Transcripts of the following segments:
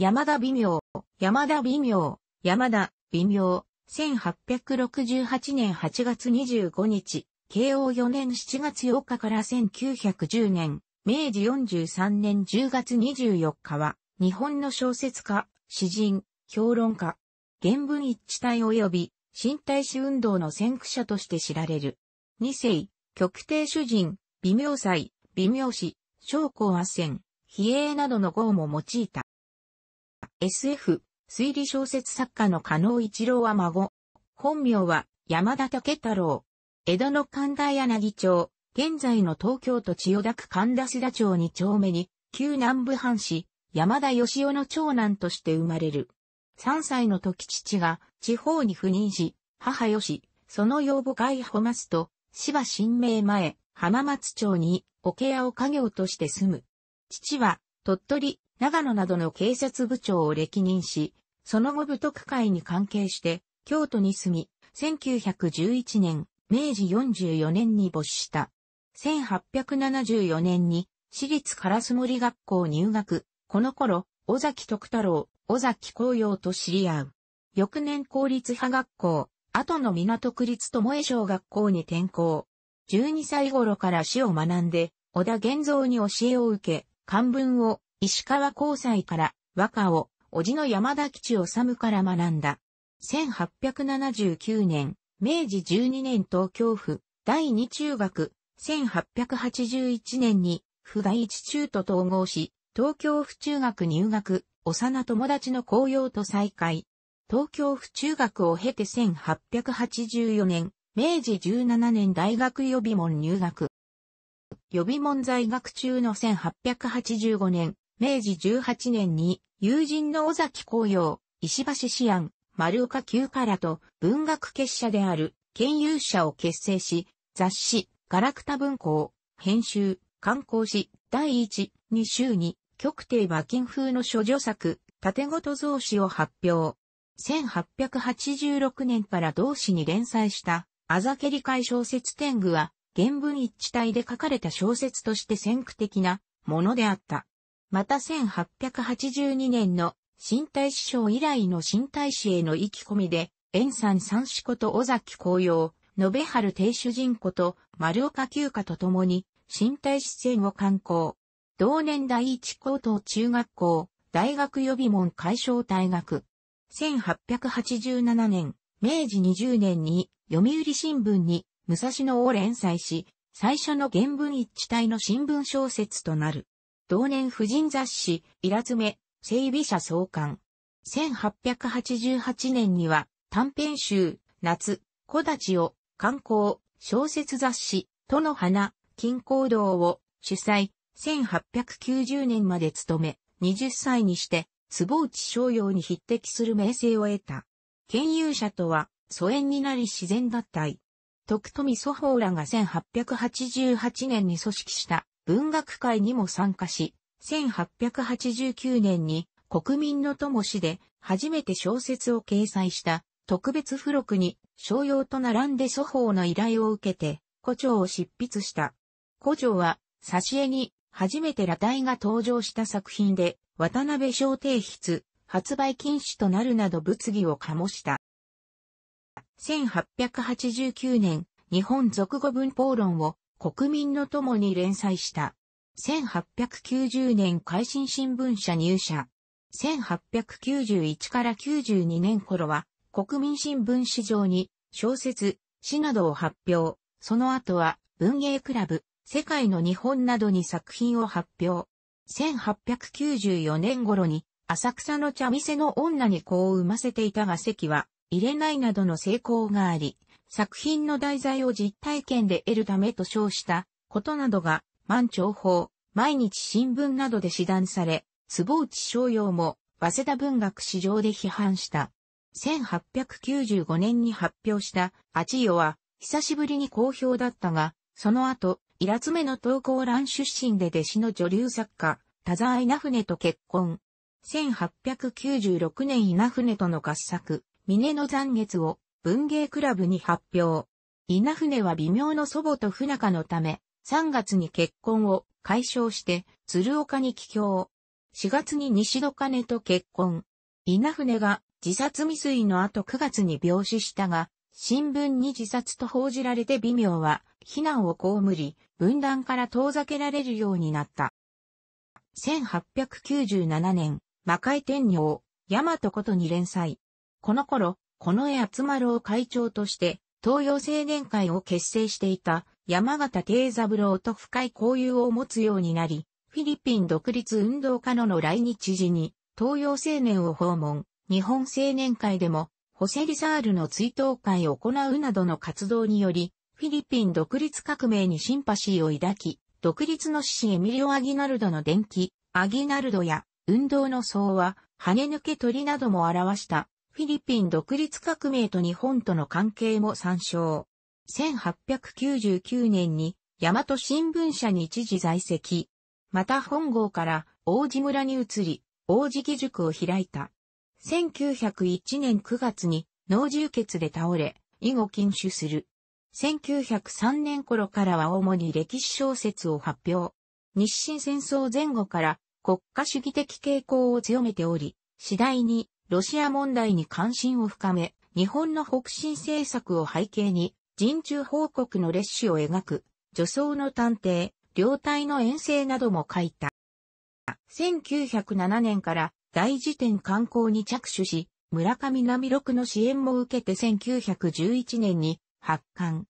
山田微妙、山田微妙、山田微妙、1868年8月25日、慶応4年7月8日から1910年、明治43年10月24日は、日本の小説家、詩人、評論家、原文一致体及び、新体史運動の先駆者として知られる。二世、極帝主人、微妙祭、微妙詩、将校斡旋、比叡などの号も用いた。SF、推理小説作家の加納一郎は孫。本名は山田武太郎。江戸の神田柳町、現在の東京都千代田区神田須田町二丁目に、旧南部藩士、山田義雄の長男として生まれる。3歳の時父が地方に赴任し、母よし、その養母外保ますと、芝新名前、浜松町に、桶屋を家業として住む。父は鳥取、長野などの警察部長を歴任し、その後部徳会に関係して、京都に住み、1911年、明治44年に没した。1874年に、私立烏森学校入学。この頃、尾崎徳太郎、尾崎紅葉と知り合う。翌年公立派学校、後の港区立友江小学校に転校。12歳頃から死を学んで、小田玄造に教えを受け、漢文を石川高裁から和歌を叔父の山田吉治から学んだ。1879年、明治12年東京府第二中学、1881年に府第一中と統合し、東京府中学入学、幼友達の紅葉と再会。東京府中学を経て1884年、明治17年大学予備門入学。予備門在学中の1885年、明治18年に、友人の尾崎紅葉、石橋志安、丸岡九からと文学結社である研究者を結成し、雑誌、ガラクタ文庫編集、刊行し、第1、2週に、極低馬金風の諸女作、縦ごと増詞を発表。1886年から同誌に連載した、あざけり解小説天狗は、原文一致体で書かれた小説として先駆的なものであった。また1882年の新体師匠以来の新体師への意気込みで、円山三子こと尾崎紅葉、延春亭主人こと丸岡久家と共に、新体師戦を刊行。同年第一高等中学校、大学予備門解消大学。1887年、明治20年に読売新聞に武蔵野を連載し、最初の原文一致体の新聞小説となる。同年婦人雑誌、イラ詰め、整備者創刊。1888年には短編集、夏、小立を、観光、小説雑誌、との花、金行堂を主催、1890年まで務め、20歳にして、坪内商用に匹敵する名声を得た。研究者とは、疎遠になり自然脱退。徳富祖法らが1888年に組織した文学会にも参加し、1889年に国民の友氏で初めて小説を掲載した特別付録に商用と並んで祖法の依頼を受けて古城を執筆した。古城は挿絵に初めて裸体が登場した作品で渡辺商定筆発売禁止となるなど物議を醸した。1889年、日本俗語文法論を国民の友に連載した。1890年会新新聞社入社。1891から92年頃は国民新聞史上に小説、詩などを発表。その後は文芸クラブ、世界の日本などに作品を発表。1894年頃に浅草の茶店の女に子を産ませていたが関は入れないなどの成功があり、作品の題材を実体験で得るためと称したことなどが、満潮法、毎日新聞などで指弾され、坪内逍遥も、早稲田文学史上で批判した。1895年に発表した、アチヨは、久しぶりに好評だったが、その後、イラツメの東高蘭出身で弟子の女流作家、田沢稲船と結婚。1896年稲船との合作、峰の残月を文芸クラブに発表。稲船は微妙の祖母と不仲のため、3月に結婚を解消して、鶴岡に帰郷。4月に西戸金と結婚。稲船が自殺未遂の後9月に病死したが、新聞に自殺と報じられて微妙は、避難をこむり、分断から遠ざけられるようになった。1897年、魔界天皇、大和ことに連載。この頃、この集厚丸を会長として、東洋青年会を結成していた山形定三郎と深い交友を持つようになり、フィリピン独立運動家のの来日時に、東洋青年を訪問、日本青年会でも、ホセリサールの追悼会を行うなどの活動により、フィリピン独立革命にシンパシーを抱き、独立の志士エミリオ・アギナルドの伝記、アギナルドや運動の僧は、跳ね抜け鳥なども表したフィリピン独立革命と日本との関係も参照。1899年に、大和新聞社に一時在籍。また本郷から王子村に移り、王子義塾を開いた。1901年9月に脳充血で倒れ、以後禁酒する。1903年頃からは主に歴史小説を発表。日清戦争前後から国家主義的傾向を強めており、次第にロシア問題に関心を深め、日本の北進政策を背景に、人中報告の列種を描く、女装の探偵、両体の遠征なども書いた。1907年から大辞典刊行に着手し、村上南六の支援も受けて1911年に発刊。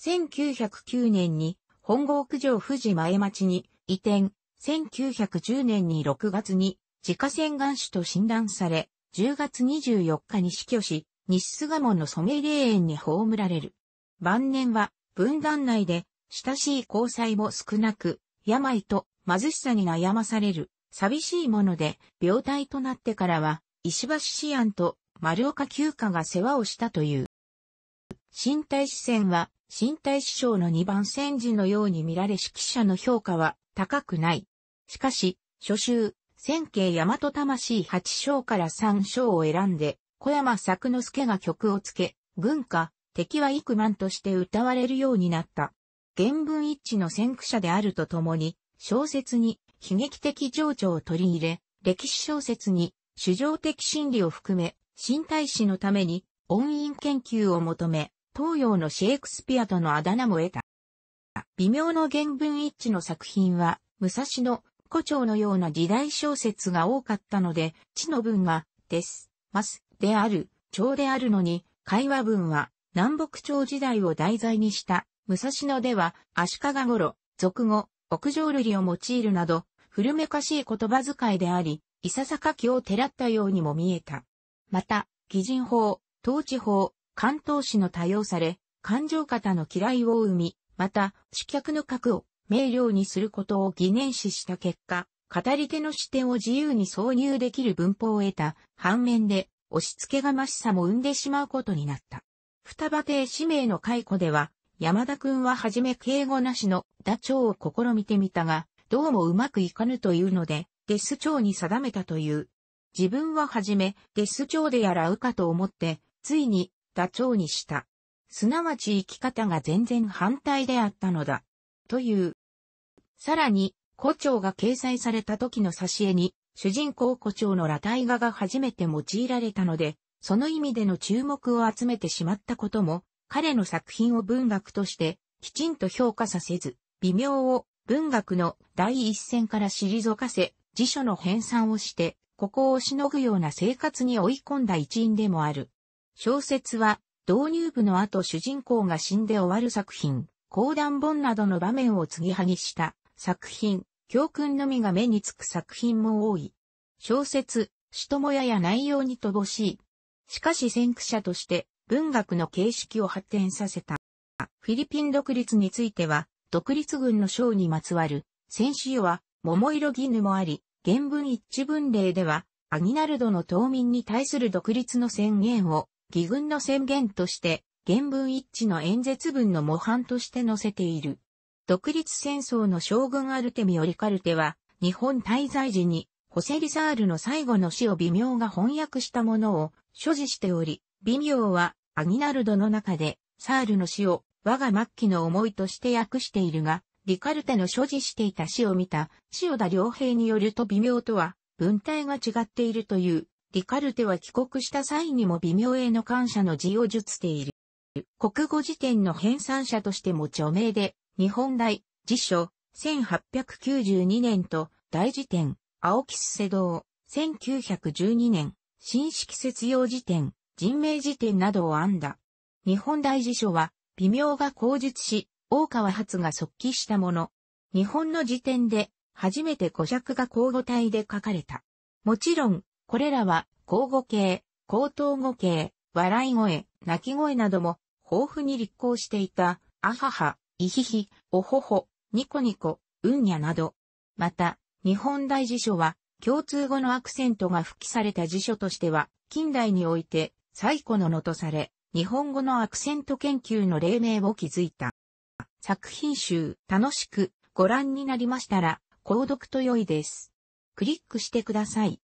1909年に本郷九条富士前町に移転。1910年に6月に自家洗顔師と診断され、10月24日に死去し、西巣鴨の染霊園に葬られる。晩年は、分断内で、親しい交際も少なく、病と貧しさに悩まされる、寂しいもので、病態となってからは、石橋志安と丸岡休暇が世話をしたという。新体視戦は、新体師匠の二番戦時のように見られ指揮者の評価は高くない。しかし、初秋、千景大和魂八章から三章を選んで、小山作之助が曲をつけ、軍歌、敵は幾万として歌われるようになった。原文一致の先駆者であるとともに、小説に悲劇的情緒を取り入れ、歴史小説に主情的心理を含め、新体史のために音韻研究を求め、東洋のシェイクスピアとのあだ名も得た。微妙の原文一致の作品は、武蔵野、古町のような時代小説が多かったので、地の文は、です、ます、である、町であるのに、会話文は、南北朝時代を題材にした、武蔵野では、足利頃、俗語、屋上類を用いるなど、古めかしい言葉遣いであり、いささか気をてらったようにも見えた。また、擬人法、統治法、関東史の多用され、感情型の嫌いを生み、また、死客の核を明瞭にすることを疑念視した結果、語り手の視点を自由に挿入できる文法を得た反面で、押し付けがましさも生んでしまうことになった。双葉亭氏名の解雇では、山田くんははじめ敬語なしのダチョウを試みてみたが、どうもうまくいかぬというので、デス長に定めたという。自分ははじめ、デス長でやらうかと思って、ついに、ダチョウにした。すなわち生き方が全然反対であったのだ。という。さらに、胡蝶が掲載された時の挿絵に、主人公胡蝶の裸体画が初めて用いられたので、その意味での注目を集めてしまったことも、彼の作品を文学としてきちんと評価させず、微妙を文学の第一線から退かせ、辞書の編纂をして、ここをしのぐような生活に追い込んだ一因でもある。小説は、導入部の後主人公が死んで終わる作品。講談本などの場面を継ぎはぎした作品、教訓のみが目につく作品も多い。小説、人ともやや内容に乏しい。しかし先駆者として文学の形式を発展させた。フィリピン独立については、独立軍の章にまつわる、先週は、桃色義もあり、原文一文例では、アギナルドの島民に対する独立の宣言を、義軍の宣言として、原文一致の演説文の模範として載せている。独立戦争の将軍アルテミオリカルテは、日本滞在時に、ホセリサールの最後の死を微妙が翻訳したものを所持しており、微妙は、アギナルドの中で、サールの死を、我が末期の思いとして訳しているが、リカルテの所持していた死を見た、塩田良平によると微妙とは、文体が違っているという、リカルテは帰国した際にも微妙への感謝の字を述している。国語辞典の編纂者としても著名で、日本大、辞書、1892年と、大辞典、青木瀬堂、1912年、新式説用辞典、人名辞典などを編んだ。日本大辞書は、微妙が口述し、大川発が即帰したもの。日本の辞典で、初めて語尺が交互体で書かれた。もちろん、これらは、口語形、口頭語形、笑い声、泣き声なども豊富に立候していた、あはは、いひひ、おほほ、ニコニコ、うんやなど。また、日本大辞書は、共通語のアクセントが復帰された辞書としては、近代において最古ののとされ、日本語のアクセント研究の黎明を築いた。作品集、楽しくご覧になりましたら、購読と良いです。クリックしてください。